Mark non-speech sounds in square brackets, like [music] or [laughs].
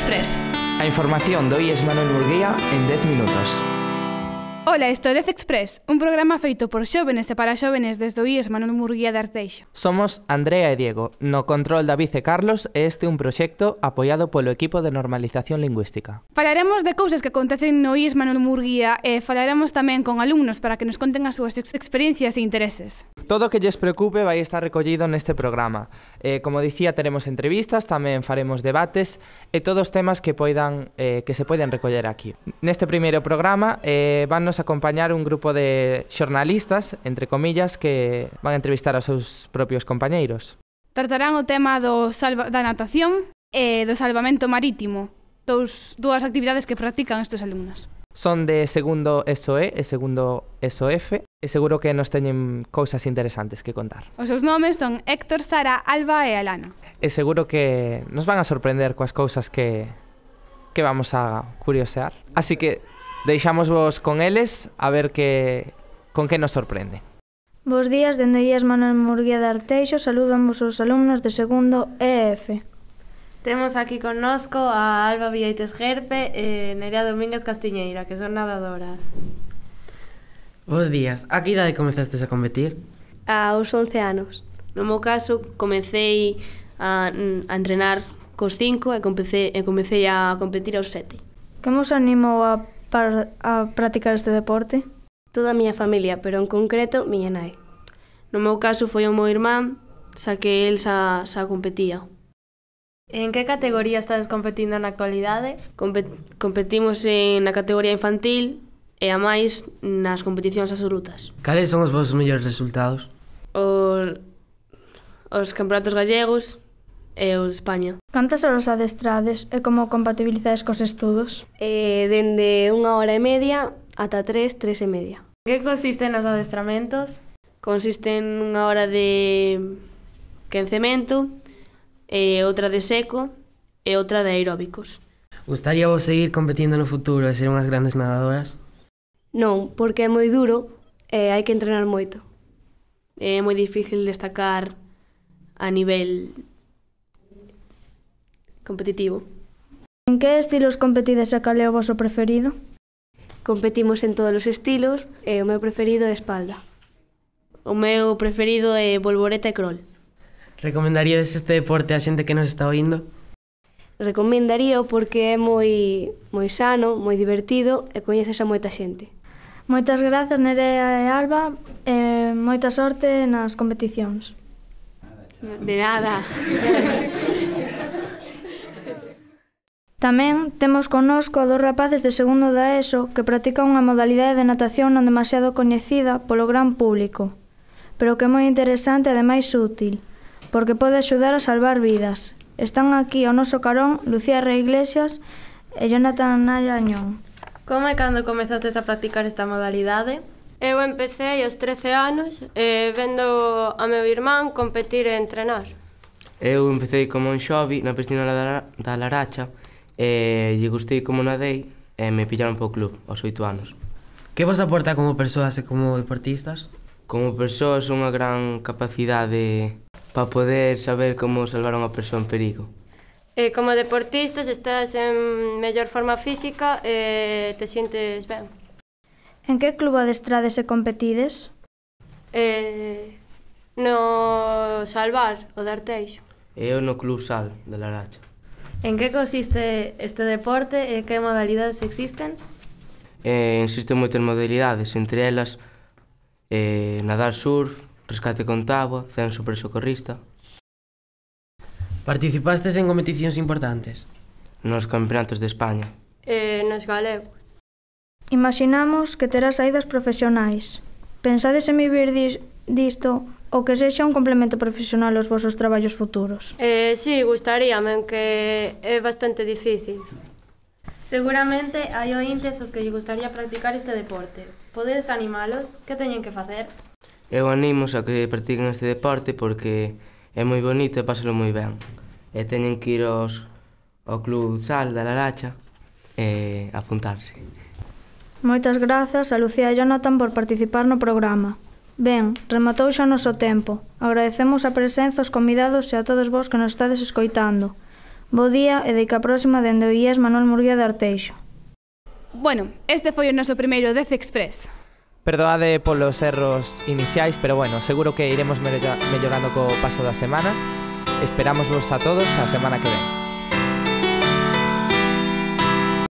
Express. A información do es Manuel Murguía en 10 minutos. Ola, isto é Dez Express, un programa feito por xóvenes e para xóvenes desde o IES Manuel Murguía de Arteixo. Somos Andrea e Diego, no control da Vice Carlos e este un proxecto apoiado polo equipo de normalización lingüística. Falaremos de cousas que acontecen no IES Manuel Murguía e falaremos tamén con alumnos para que nos conten as súas experiencias e intereses. Todo o que lles preocupe vai estar recollido neste programa. Eh, como dicía, teremos entrevistas, tamén faremos debates e todos os temas que poidan eh, que se poden recoller aquí. Neste primeiro programa eh, vannos acompañar un grupo de xornalistas, entre comillas, que van a entrevistar aos seus propios compañeiros. Tratarán o tema do salva da natación e do salvamento marítimo, dous, dúas actividades que practican estes alumnos son de segundo SOE e segundo SOF e seguro que nos teñen cousas interesantes que contar. Os seus nomes son Héctor, Sara, Alba e Alana. E seguro que nos van a sorprender coas cousas que que vamos a curiosear. Así que deixamos vos con eles a ver que con que nos sorprende. Bos días, dende Ias Manuel Murguía de Arteixo, saludan vos os alumnos de segundo EF. Temos aquí connosco a Alba Villaites Gerpe e Nerea Domínguez Castiñeira, que son nadadoras. Bos días. A que idade comezastes a competir? Aos 11 anos. No meu caso, comecei a, a entrenar cos 5 e comecei, e comecei a competir aos 7. Como os animou a, par, a practicar este deporte? Toda a miña familia, pero en concreto, miña nai. No meu caso foi o meu irmán, xa que el xa, xa competía. En que categoría estás competindo na actualidade? Compet competimos en, na categoría infantil e a máis nas competicións absolutas. Cales son os vosos mellores resultados? O, os campeonatos gallegos e os de España. Cantas horas adestrades e como compatibilizades cos estudos? Eh, dende unha hora e media ata tres, tres e media. Que consisten os adestramentos? Consisten unha hora de quencemento, e outra de seco e outra de aeróbicos. Gustaría vos seguir competindo no futuro e ser unhas grandes nadadoras? Non, porque é moi duro e hai que entrenar moito. É moi difícil destacar a nivel competitivo. En que estilos competides e cal é o vosso preferido? Competimos en todos os estilos e o meu preferido é espalda. O meu preferido é volvoreta e crawl. Recomendarías este deporte á xente que nos está oindo? Recomendarío porque é moi, moi sano, moi divertido e coñeces a moita xente. Moitas grazas, Nerea e Alba, e moita sorte nas competicións. De nada. [laughs] Tamén temos connosco a dos rapaces de segundo da ESO que practican unha modalidade de natación non demasiado coñecida polo gran público, pero que é moi interesante e ademais útil porque pode axudar a salvar vidas. Están aquí o noso carón Lucía Re Iglesias e Jonathan Añón. Como e cando comezastes a practicar esta modalidade? Eu empecé aos 13 anos eh, vendo a meu irmán competir e entrenar. Eu empecé como un xovi na piscina da, da Laracha e lle gustei como nadei e me pillaron para o club aos 8 anos. Que vos aporta como persoas e como deportistas? Como persoas unha gran capacidade de para poder saber como salvar a unha persoa en perigo. E eh, como se estás en mellor forma física e eh, te sientes ben. En que club adestrades e competides? Eh, no Salvar, o de Arteixo. Eu no Club Sal, de Laracha. En que consiste este deporte e que modalidades existen? Eh, existen moitas modalidades, entre elas eh, nadar surf, Rescate con Tábua, Censo Presocorrista... Participastes en competicións importantes? Nos campeonatos de España. E nos galegos. Imaginamos que terás saídas profesionais. Pensades en vivir dis, disto ou que sexa un complemento profesional aos vosos traballos futuros? Eh, sí, gustaríame, que é bastante difícil. Seguramente hai ointes aos que lle gustaría practicar este deporte. Podedes animalos? Que teñen que facer? Eu animo a que practiquen este deporte porque é moi bonito e pásalo moi ben. E teñen que ir aos, ao Club Sal da Laracha e apuntarse. Moitas grazas a Lucía e Jonathan por participar no programa. Ben, rematou xa o noso tempo. Agradecemos a presenza aos convidados e a todos vos que nos estades escoitando. Bo día e de que a próxima dende o IES Manuel Murguía de Arteixo. Bueno, este foi o noso primeiro Dez Express. Eh, por los errores iniciales, pero bueno, seguro que iremos mejorando con paso las semanas. Esperamos a todos la semana que viene.